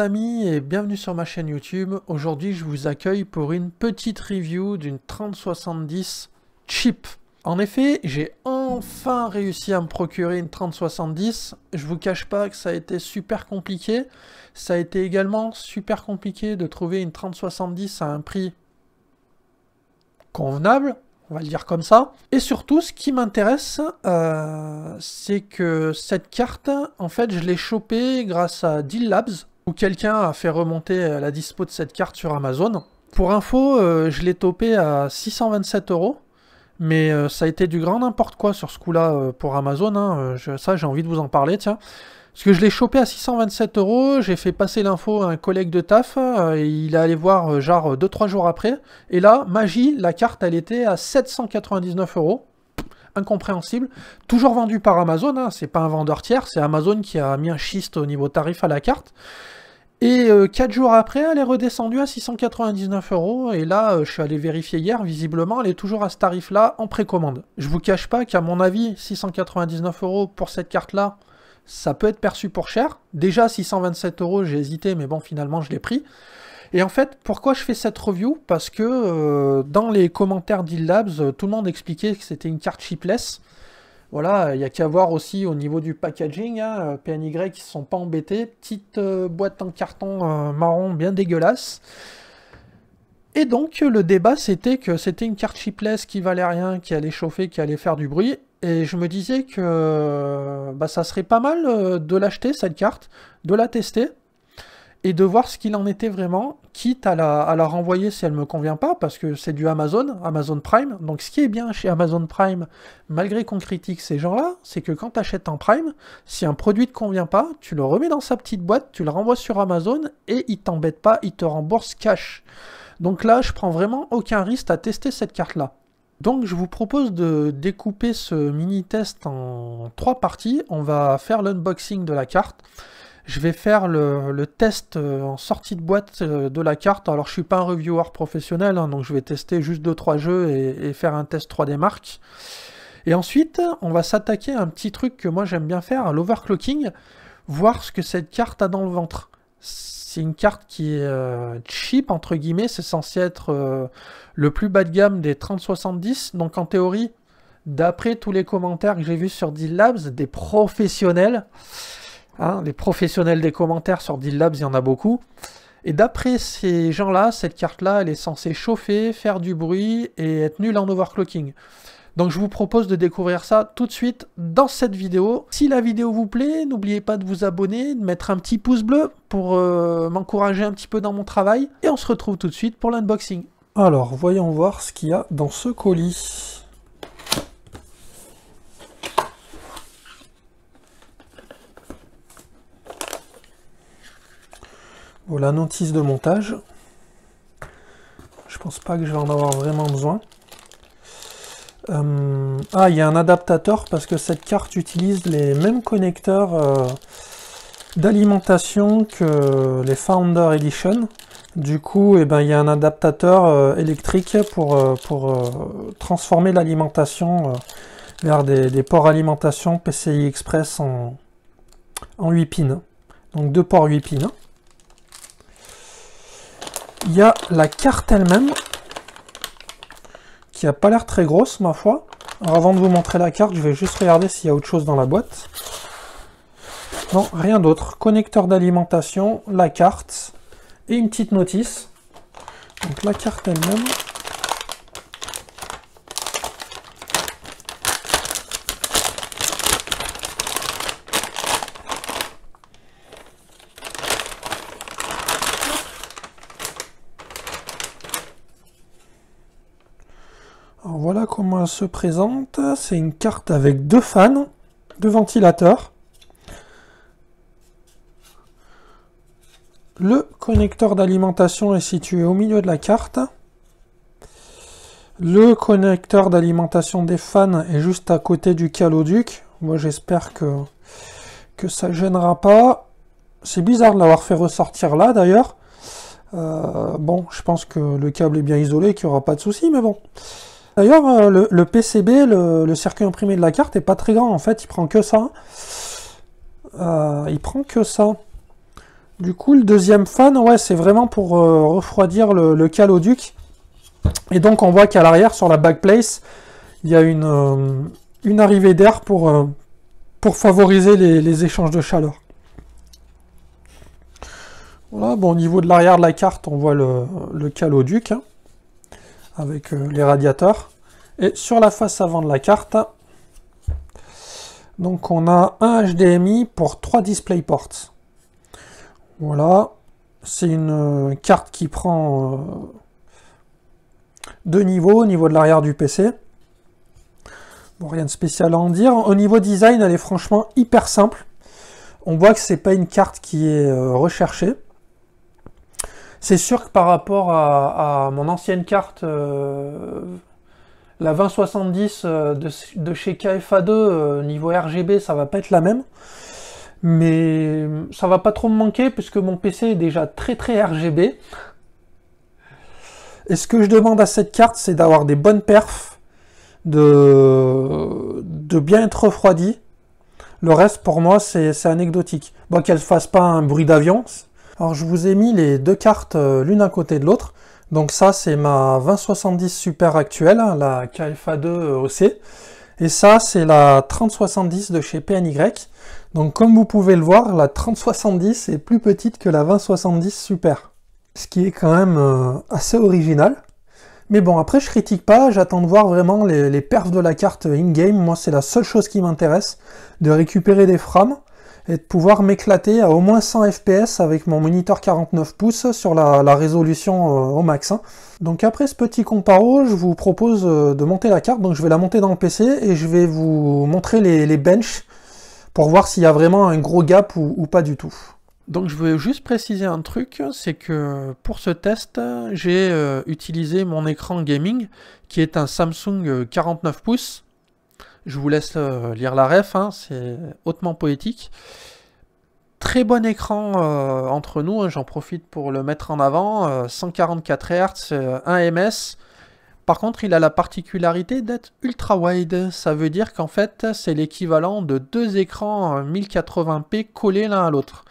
amis et bienvenue sur ma chaîne YouTube. Aujourd'hui je vous accueille pour une petite review d'une 3070 cheap. En effet, j'ai enfin réussi à me procurer une 3070. Je vous cache pas que ça a été super compliqué. Ça a été également super compliqué de trouver une 3070 à un prix convenable, on va le dire comme ça. Et surtout, ce qui m'intéresse, euh, c'est que cette carte, en fait, je l'ai chopée grâce à Deal Labs, ou quelqu'un a fait remonter euh, la dispo de cette carte sur Amazon. Pour info, euh, je l'ai topé à 627 euros, mais euh, ça a été du grand n'importe quoi sur ce coup-là pour Amazon. Hein, ça, j'ai envie de vous en parler, tiens. Parce que je l'ai chopé à 627 euros, j'ai fait passer l'info à un collègue de taf, et il est allé voir genre 2-3 jours après, et là, magie, la carte, elle était à 799 euros incompréhensible. Toujours vendu par Amazon, hein, c'est pas un vendeur tiers, c'est Amazon qui a mis un schiste au niveau tarif à la carte. Et 4 euh, jours après, elle est redescendue à 699 euros. Et là, euh, je suis allé vérifier hier, visiblement, elle est toujours à ce tarif-là en précommande. Je vous cache pas qu'à mon avis, 699 euros pour cette carte-là, ça peut être perçu pour cher. Déjà, 627 euros, j'ai hésité, mais bon, finalement, je l'ai pris. Et en fait, pourquoi je fais cette review Parce que euh, dans les commentaires d'Illabs, tout le monde expliquait que c'était une carte chipless. Voilà, il n'y a qu'à voir aussi au niveau du packaging, hein. PNY qui ne sont pas embêtés, petite euh, boîte en carton euh, marron bien dégueulasse. Et donc le débat c'était que c'était une carte chipless qui valait rien, qui allait chauffer, qui allait faire du bruit, et je me disais que bah, ça serait pas mal euh, de l'acheter cette carte, de la tester, et de voir ce qu'il en était vraiment, quitte à la, renvoyer si elle ne me convient pas, parce que c'est du Amazon, Amazon Prime. Donc ce qui est bien chez Amazon Prime, malgré qu'on critique ces gens-là, c'est que quand tu achètes en Prime, si un produit ne te convient pas, tu le remets dans sa petite boîte, tu le renvoies sur Amazon, et il t'embête pas, il te rembourse cash. Donc là, je prends vraiment aucun risque à tester cette carte-là. Donc je vous propose de découper ce mini test en trois parties. On va faire l'unboxing de la carte. Je vais faire le, test euh, en sortie de boîte euh, de la carte. Alors, je suis pas un reviewer professionnel, hein, donc je vais tester juste 2 trois jeux et, faire un test 3D marque. Et ensuite, on va s'attaquer à un petit truc que moi j'aime bien faire, l'overclocking, voir ce que cette carte a dans le ventre. C'est une carte qui est euh, cheap, entre guillemets, c'est censé être le plus bas de gamme des 3070, donc en théorie, d'après tous les commentaires que j'ai vus sur Deal Labs, des professionnels, Hein, les professionnels des commentaires sur Deal Labs, il y en a beaucoup. Et d'après ces gens-là, cette carte-là, elle est censée chauffer, faire du bruit et être nulle en overclocking. Donc je vous propose de découvrir ça tout de suite dans cette vidéo. Si la vidéo vous plaît, n'oubliez pas de vous abonner, de mettre un petit pouce bleu pour euh, m'encourager un petit peu dans mon travail. Et on se retrouve tout de suite pour l'unboxing. Alors voyons voir ce qu'il y a dans ce colis. Voilà, notice de montage. Je pense pas que je vais en avoir vraiment besoin. Euh, ah, il y a un adaptateur parce que cette carte utilise les mêmes connecteurs euh, d'alimentation que les Founder Edition. Du coup, et eh ben, il y a un adaptateur euh, électrique pour, pour transformer l'alimentation vers des, ports alimentation PCI Express en, en 8 pins. Donc deux ports 8 pins il y a la carte elle-même, qui a pas l'air très grosse, ma foi. Alors avant de vous montrer la carte, je vais juste regarder s'il y a autre chose dans la boîte. Non, rien d'autre. Connecteur d'alimentation, la carte et une petite notice. Donc la carte elle-même. se présente, c'est une carte avec deux fans, deux ventilateurs, Le connecteur d'alimentation est situé au milieu de la carte. Le connecteur d'alimentation des fans est juste à côté du caloduc. Moi j'espère que, que ça gênera pas. C'est bizarre de l'avoir fait ressortir là d'ailleurs. Euh, bon, je pense que le câble est bien isolé, qu'il n'y aura pas de souci, mais bon. D'ailleurs, euh, le, PCB, le, circuit imprimé de la carte, est pas très grand. En fait, il prend que ça. Euh, il prend que ça. Du coup, le deuxième fan, ouais, c'est vraiment pour euh, refroidir le, le, caloduc. Et donc, on voit qu'à l'arrière, sur la backplace, il y a une, arrivée d'air pour, favoriser les, échanges de chaleur. Voilà, bon, au niveau de l'arrière de la carte, on voit le, le caloduc. Hein avec euh, les radiateurs. Et sur la face avant de la carte, donc on a un HDMI pour trois DisplayPorts. Voilà, c'est une euh, carte qui prend euh, deux niveaux au niveau de l'arrière du PC. Bon, rien de spécial à en dire. Au niveau design, elle est franchement hyper simple. On voit que c'est pas une carte qui est recherchée. C'est sûr que par rapport à, mon ancienne carte, euh, la 2070 euh, de, chez KFA2, euh, niveau RGB, ça va pas être la même. Mais ça va pas trop me manquer puisque mon PC est déjà très très RGB. Et ce que je demande à cette carte, c'est d'avoir des bonnes perfs, de, bien être refroidi. Le reste, pour moi, c'est anecdotique. Bon, qu'elle fasse pas un bruit d'avion, alors je vous ai mis les deux cartes euh, l'une à côté de l'autre. Donc ça c'est ma 2070 Super actuelle, hein, la KFA2 euh, OC. Et ça c'est la 3070 de chez PNY. Donc comme vous pouvez le voir, la 3070 est plus petite que la 2070 Super. Ce qui est quand même euh, assez original. Mais bon, après, je critique pas, j'attends de voir vraiment les, les, perfs de la carte in-game. Moi, c'est la seule chose qui m'intéresse, de récupérer des frames et de pouvoir m'éclater à au moins 100 fps avec mon moniteur 49 pouces sur la, résolution euh, au max. Hein. Donc après ce petit comparo, je vous propose euh, de monter la carte, donc je vais la monter dans le PC et je vais vous montrer les, benches pour voir s'il y a vraiment un gros gap ou, pas du tout. Donc je veux juste préciser un truc, c'est que pour ce test, j'ai euh, utilisé mon écran gaming qui est un Samsung 49 pouces je vous laisse euh, lire la ref, hein, c'est hautement poétique. Très bon écran euh, entre nous, hein, j'en profite pour le mettre en avant, 144 Hz, 1 ms. Par contre, il a la particularité d'être ultra wide, ça veut dire qu'en fait, c'est l'équivalent de deux écrans 1080p euh, collés l'un à l'autre.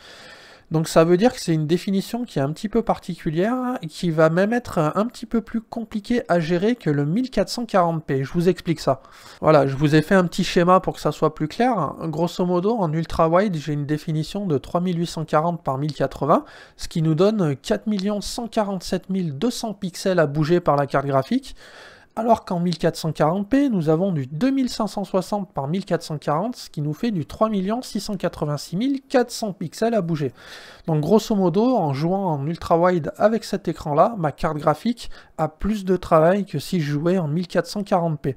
Donc ça veut dire que c'est une définition qui est un petit peu particulière, qui va même être un petit peu plus compliquée à gérer que le 1440p. Je vous explique ça. Voilà, je vous ai fait un petit schéma pour que ça soit plus clair. Grosso modo, en ultra-wide, j'ai une définition de 3840 par 1080, ce qui nous donne 4 147 200 pixels à bouger par la carte graphique alors qu'en 1440p, nous avons du 2560 par 1440, ce qui nous fait du 3 400 pixels à bouger. Donc grosso modo, en jouant en ultra-wide avec cet écran-là, ma carte graphique a plus de travail que si je jouais en 1440p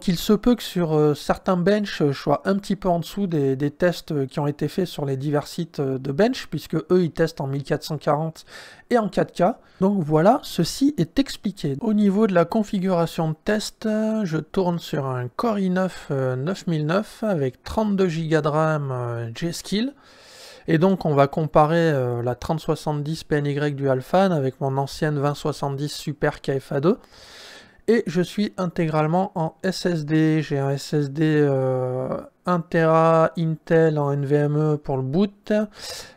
qu'il se peut que sur euh, certains benches, euh, je sois un petit peu en dessous des, tests euh, qui ont été faits sur les divers sites de bench, puisque eux, ils testent en 1440 et en 4K. Donc voilà, ceci est expliqué. Au niveau de la configuration de test, je tourne sur un Core i9 9009 avec 32 Go de RAM G-Skill. Et donc on va comparer la 3070 PNY du Alphan avec mon ancienne 2070 Super KFA2 et je suis intégralement en SSD. J'ai un SSD 1 euh, Tera Intel en NVMe pour le boot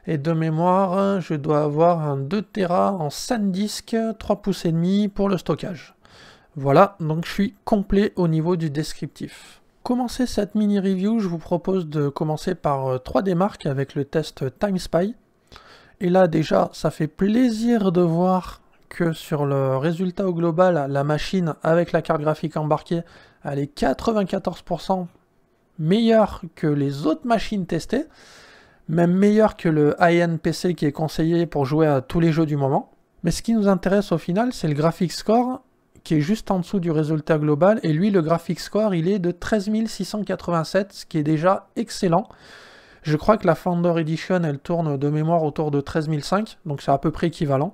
et de mémoire je dois avoir un 2 Tera en SanDisk 3 pouces et demi pour le stockage. Voilà, donc je suis complet au niveau du descriptif commencer cette mini review, je vous propose de commencer par 3D euh, démarques avec le test Time Spy. Et là déjà, ça fait plaisir de voir que sur le résultat au global, la machine avec la carte graphique embarquée, elle est 94% meilleure que les autres machines testées, même meilleure que le INPC PC qui est conseillé pour jouer à tous les jeux du moment. Mais ce qui nous intéresse au final, c'est le graphic score qui est juste en dessous du résultat global. Et lui, le graphic score, il est de 13 ce qui est déjà excellent. Je crois que la Founder Edition, elle tourne de mémoire autour de 13 donc c'est à peu près équivalent.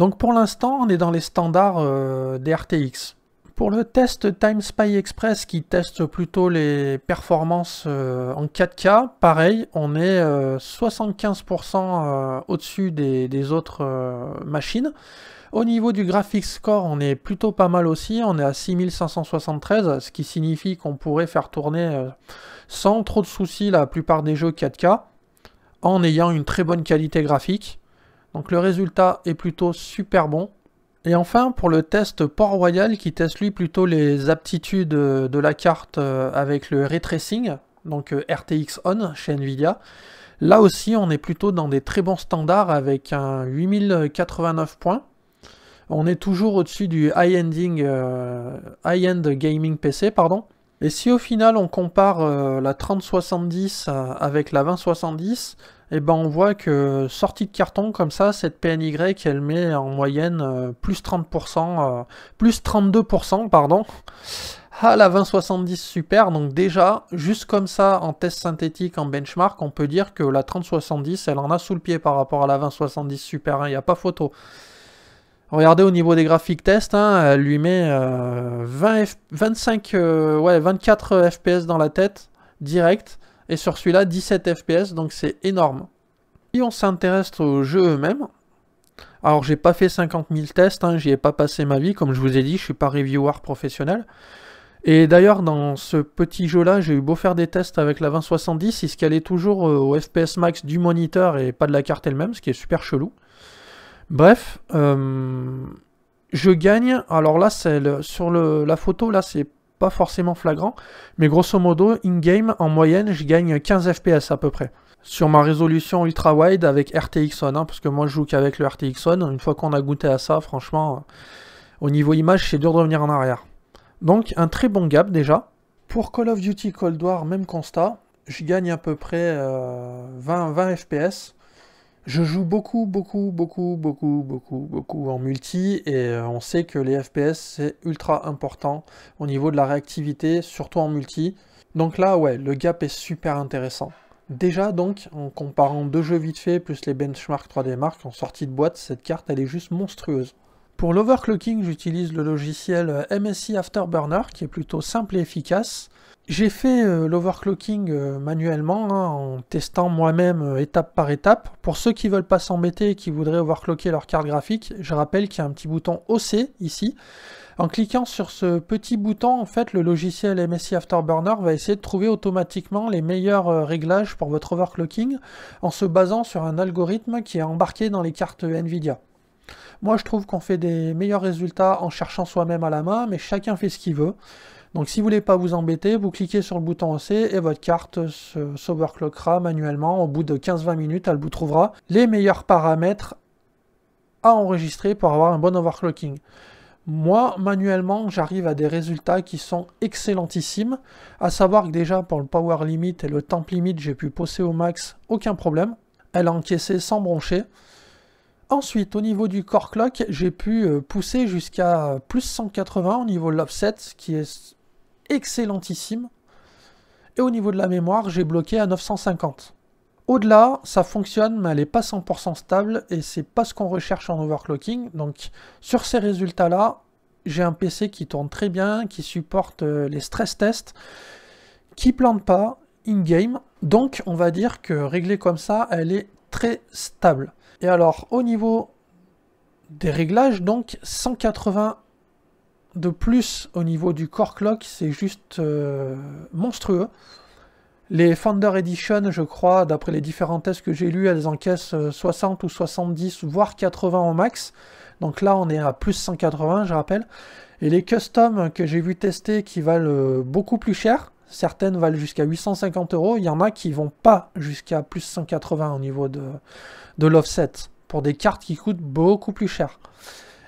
Donc pour l'instant, on est dans les standards euh, des RTX. Pour le test Time Spy Express qui teste plutôt les performances euh, en 4K, pareil, on est 75% euh, au-dessus des, des, autres machines. Au niveau du graphics score, on est plutôt pas mal aussi, on est à 6573, ce qui signifie qu'on pourrait faire tourner sans trop de soucis la plupart des jeux 4K en ayant une très bonne qualité graphique. Donc le résultat est plutôt super bon. Et enfin, pour le test Port-Royal qui teste lui plutôt les aptitudes de la carte euh, avec le ray tracing, donc euh, RTX On chez Nvidia. Là aussi, on est plutôt dans des très bons standards avec un 8089 points. On est toujours au-dessus du high euh, end gaming PC, pardon. Et si au final on compare la 3070 avec la 2070, et eh ben on voit que sortie de carton comme ça, cette PNY, elle met en moyenne euh, plus 30%, euh, plus 32%, pardon, à la 2070 Super. Donc déjà, juste comme ça, en test synthétique, en benchmark, on peut dire que la 3070, elle en a sous le pied par rapport à la 2070 Super. Il hein, n'y a pas photo. Regardez au niveau des graphiques test, hein, elle lui met 20 euh, 25, ouais, 24 FPS dans la tête, direct et sur celui-là 17 FPS, donc c'est énorme. Si on s'intéresse aux jeu eux-mêmes, alors j'ai pas fait 50 000 tests, hein, j'y ai pas passé ma vie, comme je vous ai dit, je suis pas reviewer professionnel. Et d'ailleurs dans ce petit jeu-là, j'ai eu beau faire des tests avec la 2070, il se calait toujours euh, au FPS max du moniteur et pas de la carte elle-même, ce qui est super chelou. Bref, euh, je gagne, alors là c'est sur la photo, là c'est pas forcément flagrant, mais grosso modo, in-game, en moyenne, je gagne 15 FPS à peu près. Sur ma résolution ultra-wide avec RTX One, hein, parce que moi je joue qu'avec le RTX One, une fois qu'on a goûté à ça, franchement, euh, au niveau image, c'est dur de revenir en arrière. Donc un très bon gap déjà. Pour Call of Duty Cold War, même constat, je gagne à peu près 20, 20 FPS. Je joue beaucoup, beaucoup, beaucoup, beaucoup, beaucoup, beaucoup en multi et euh, on sait que les FPS c'est ultra important au niveau de la réactivité, surtout en multi. Donc là, ouais, le gap est super intéressant. Déjà donc, en comparant deux jeux vite fait plus les benchmarks 3D marques, en sortie de boîte, cette carte elle est juste monstrueuse. Pour l'overclocking, j'utilise le logiciel euh, MSI Afterburner qui est plutôt simple et efficace. J'ai fait euh, l'overclocking euh, manuellement hein, en testant moi-même euh, étape par étape. Pour ceux qui veulent pas s'embêter et qui voudraient overclocker leur carte graphique, je rappelle qu'il y a un petit bouton OC ici. En cliquant sur ce petit bouton, en fait, le logiciel MSI Afterburner va essayer de trouver automatiquement les meilleurs réglages pour votre overclocking en se basant sur un algorithme qui est embarqué dans les cartes Nvidia. Moi, je trouve qu'on fait des meilleurs résultats en cherchant soi-même à la main, mais chacun fait ce qu'il veut. Donc si vous voulez pas vous embêter, vous cliquez sur le bouton OC et votre carte s'overclockera manuellement. Au bout de 15-20 minutes, elle vous trouvera les meilleurs paramètres à enregistrer pour avoir un bon overclocking. Moi, manuellement, j'arrive à des résultats qui sont excellentissimes, à savoir que déjà pour le power limit et le temp limit, j'ai pu pousser au max, aucun problème. Elle a encaissé sans broncher. Ensuite, au niveau du core clock, j'ai pu euh, pousser jusqu'à plus 180 au niveau de l'offset, ce qui est excellentissime. Et au niveau de la mémoire, j'ai bloqué à 950. Au-delà, ça fonctionne, mais elle n'est pas 100% stable et c'est pas ce qu'on recherche en overclocking. Donc sur ces résultats-là, j'ai un PC qui tourne très bien, qui supporte euh, les stress tests, qui plante pas in-game. Donc on va dire que réglée comme ça, elle est très stable. Et alors au niveau des réglages, donc 180 de plus au niveau du core clock, c'est juste euh, monstrueux. Les Founder Edition, je crois, d'après les différents tests que j'ai lus, elles encaissent 60 euh, ou 70, voire 80 au max. Donc là, on est à plus 180, je rappelle. Et les custom que j'ai vu tester qui valent euh, beaucoup plus cher, certaines valent jusqu'à 850 euros, il y en a qui vont pas jusqu'à plus 180 au niveau de, de l'offset, pour des cartes qui coûtent beaucoup plus cher.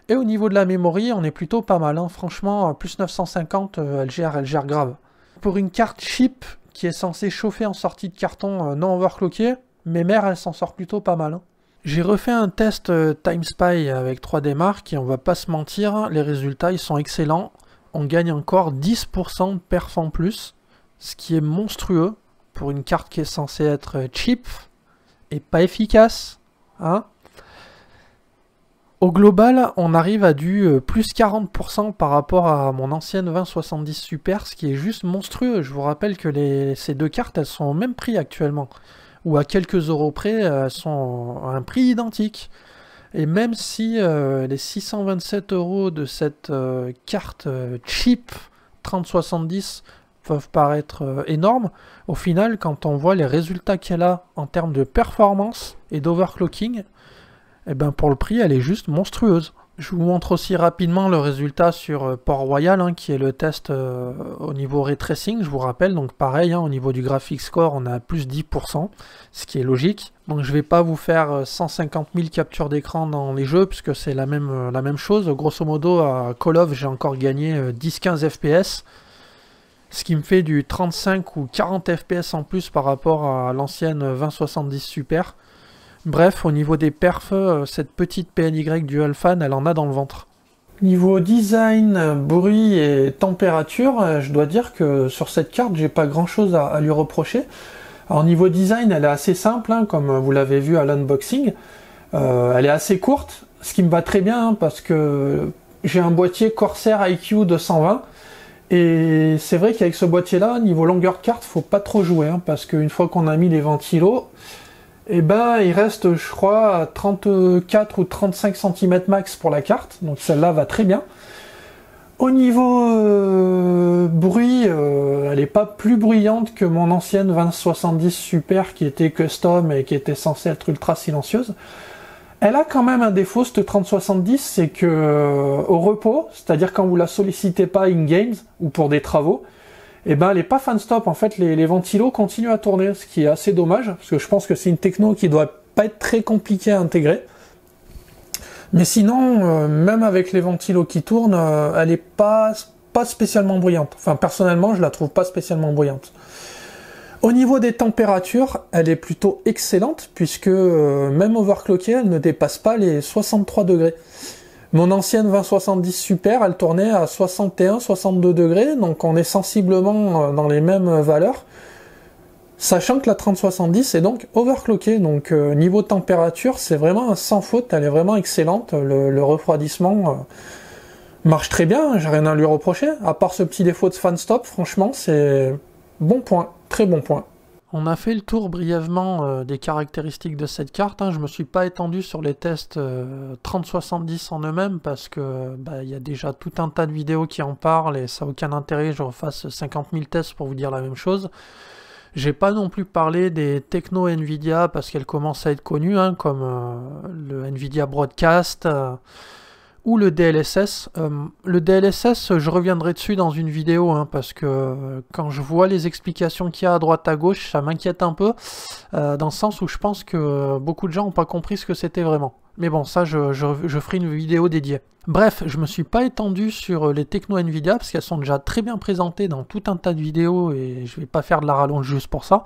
Et au niveau de la mémoire, on est plutôt pas mal. Hein. Franchement, euh, plus 950, elle gère, elle gère grave. Pour une carte cheap qui est censée chauffer en sortie de carton euh, non overclockée, mes mères, elle s'en sort plutôt pas mal. Hein. J'ai refait un test euh, Time Spy avec 3D Mark et on va pas se mentir, les résultats ils sont excellents. On gagne encore 10% de perf en plus, ce qui est monstrueux pour une carte qui est censée être cheap et pas efficace. Hein au global, on arrive à du euh, plus 40% par rapport à mon ancienne 2070 Super, ce qui est juste monstrueux. Je vous rappelle que ces deux cartes, elles sont au même prix actuellement. Ou à quelques euros près, elles sont à un prix identique. Et même si euh, les 627 euros de cette euh, carte cheap 3070 peuvent paraître énormes, au final, quand on voit les résultats qu'elle a en termes de performance et d'overclocking, eh ben pour le prix, elle est juste monstrueuse. Je vous montre aussi rapidement le résultat sur euh, Port-Royal, hein, qui est le test euh, au niveau retracing. je vous rappelle. Donc pareil, hein, au niveau du graphic score, on a plus 10%, ce qui est logique. Donc je vais pas vous faire 150 euh, 000 captures d'écran dans les jeux, puisque c'est la même, la même chose. Grosso modo, à Call of, j'ai encore gagné 10-15 FPS, ce qui me fait du 35 ou 40 FPS en plus par rapport à l'ancienne 2070 Super. Bref, au niveau des perfs, euh, cette petite PNY du Fan, elle en a dans le ventre. Niveau design, bruit et température, euh, je dois dire que sur cette carte, j'ai pas grand chose à, lui reprocher. Alors niveau design, elle est assez simple, hein, comme vous l'avez vu à l'unboxing. Euh, elle est assez courte, ce qui me va très bien hein, parce que j'ai un boîtier Corsair IQ 220. Et c'est vrai qu'avec ce boîtier-là, niveau longueur de carte, faut pas trop jouer, hein, parce qu'une fois qu'on a mis les ventilos, et eh ben, il reste, je crois, à 34 ou 35 cm max pour la carte. Donc celle-là va très bien. Au niveau euh, bruit, euh, elle n'est pas plus bruyante que mon ancienne 2070 Super qui était custom et qui était censée être ultra silencieuse. Elle a quand même un défaut, cette 3070, c'est que euh, au repos, c'est-à-dire quand vous la sollicitez pas in-games ou pour des travaux, eh ben est pas fan stop en fait les, ventilos continuent à tourner, ce qui est assez dommage parce que je pense que c'est une techno qui doit pas être très compliquée à intégrer. Mais sinon, euh, même avec les ventilos qui tournent, euh, elle est pas pas spécialement bruyante. Enfin personnellement, je la trouve pas spécialement bruyante. Au niveau des températures, elle est plutôt excellente puisque euh, même overclockée, elle ne dépasse pas les 63 degrés. Mon ancienne 2070 Super, elle tournait à 61-62 degrés, donc on est sensiblement euh, dans les mêmes valeurs. Sachant que la 3070 est donc overclockée, donc euh, niveau température, c'est vraiment sans faute, elle est vraiment excellente. Le, refroidissement euh, marche très bien, hein, j'ai rien à lui reprocher. À part ce petit défaut de fan stop, franchement, c'est bon point, très bon point. On a fait le tour brièvement euh, des caractéristiques de cette carte. Hein. Je ne me suis pas étendu sur les tests 3070 euh, en eux-mêmes parce que bah, il y a déjà tout un tas de vidéos qui en parlent et ça n'a aucun intérêt je refasse 50 000 tests pour vous dire la même chose. J'ai pas non plus parlé des techno Nvidia parce qu'elles commencent à être connues, hein, comme euh, le Nvidia Broadcast ou le DLSS. Euh, le DLSS, je reviendrai dessus dans une vidéo, hein, parce que euh, quand je vois les explications qu'il y a à droite à gauche, ça m'inquiète un peu, euh, dans le sens où je pense que beaucoup de gens n'ont pas compris ce que c'était vraiment. Mais bon, ça, je, ferai une vidéo dédiée. Bref, je me suis pas étendu sur les techno Nvidia, parce qu'elles sont déjà très bien présentées dans tout un tas de vidéos, et je vais pas faire de la rallonge juste pour ça.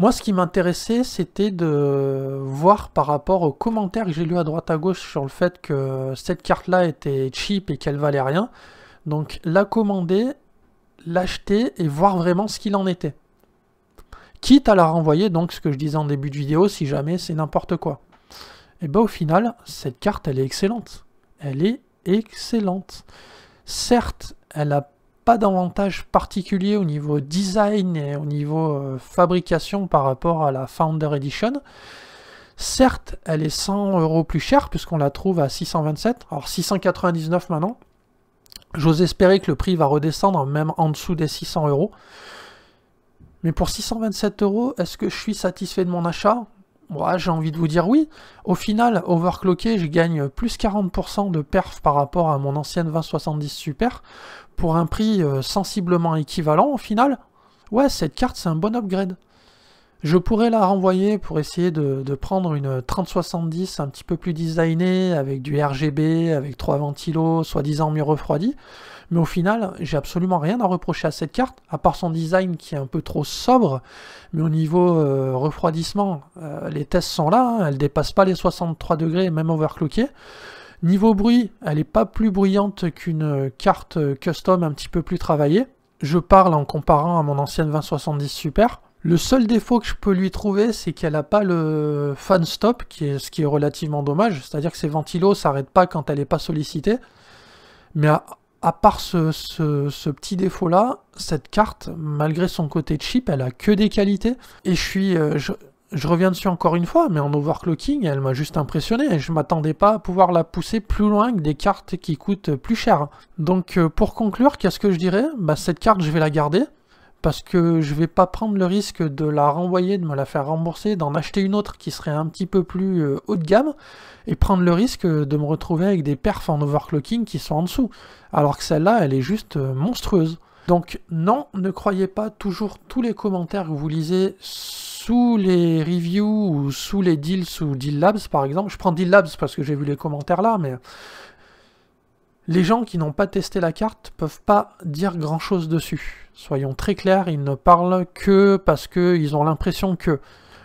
Moi, ce qui m'intéressait, c'était de voir par rapport aux commentaires que j'ai lu à droite à gauche sur le fait que cette carte-là était cheap et qu'elle valait rien. Donc, la commander, l'acheter et voir vraiment ce qu'il en était. Quitte à la renvoyer, donc ce que je disais en début de vidéo, si jamais c'est n'importe quoi. Et eh bah ben, au final, cette carte, elle est excellente. Elle est excellente. Certes, elle a d'avantage particulier au niveau design et au niveau euh, fabrication par rapport à la Founder Edition. Certes, elle est 100 euros plus chère puisqu'on la trouve à 627, alors 699 maintenant. J'ose espérer que le prix va redescendre même en dessous des 600 euros. Mais pour 627 euros, est-ce que je suis satisfait de mon achat Moi, j'ai envie de vous dire oui. Au final, overclocké, je gagne plus 40% de perf par rapport à mon ancienne 2070 Super pour un prix euh, sensiblement équivalent au final, ouais, cette carte c'est un bon upgrade. Je pourrais la renvoyer pour essayer de, prendre une 3070 un petit peu plus designée, avec du RGB, avec trois ventilos, soi-disant mieux refroidi. Mais au final, j'ai absolument rien à reprocher à cette carte, à part son design qui est un peu trop sobre. Mais au niveau euh, refroidissement, euh, les tests sont là, hein, elle dépasse pas les 63 degrés, même overclockée. Niveau bruit, elle n'est pas plus bruyante qu'une carte custom un petit peu plus travaillée. Je parle en comparant à mon ancienne 2070 Super. Le seul défaut que je peux lui trouver, c'est qu'elle n'a pas le fan stop, ce qui est relativement dommage. C'est-à-dire que ses ventilos ne s'arrêtent pas quand elle n'est pas sollicitée. Mais à, part ce, petit défaut-là, cette carte, malgré son côté cheap, elle a que des qualités. Et je suis, euh, je reviens dessus encore une fois, mais en overclocking, elle m'a juste impressionné. et Je m'attendais pas à pouvoir la pousser plus loin que des cartes qui coûtent plus cher. Donc euh, pour conclure, qu'est-ce que je dirais bah, Cette carte, je vais la garder parce que je vais pas prendre le risque de la renvoyer, de me la faire rembourser, d'en acheter une autre qui serait un petit peu plus euh, haut de gamme, et prendre le risque de me retrouver avec des perfs en overclocking qui sont en dessous, alors que celle-là, elle est juste euh, monstrueuse. Donc non, ne croyez pas toujours tous les commentaires que vous lisez sous les reviews ou sous les deals sous Deal Labs par exemple. Je prends Deal Labs parce que j'ai vu les commentaires là, mais les gens qui n'ont pas testé la carte peuvent pas dire grand chose dessus. Soyons très clairs, ils ne parlent que parce qu'ils ont l'impression que.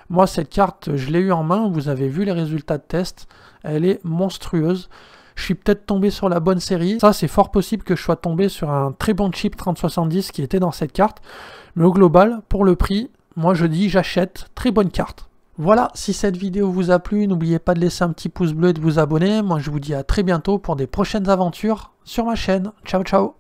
Moi, cette carte, je l'ai eue en main, vous avez vu les résultats de test, elle est monstrueuse je suis peut-être tombé sur la bonne série. Ça, c'est fort possible que je sois tombé sur un très bon chip 3070 qui était dans cette carte. Mais au global, pour le prix, moi je dis j'achète, très bonne carte. Voilà, si cette vidéo vous a plu, n'oubliez pas de laisser un petit pouce bleu et de vous abonner. Moi je vous dis à très bientôt pour des prochaines aventures sur ma chaîne. Ciao ciao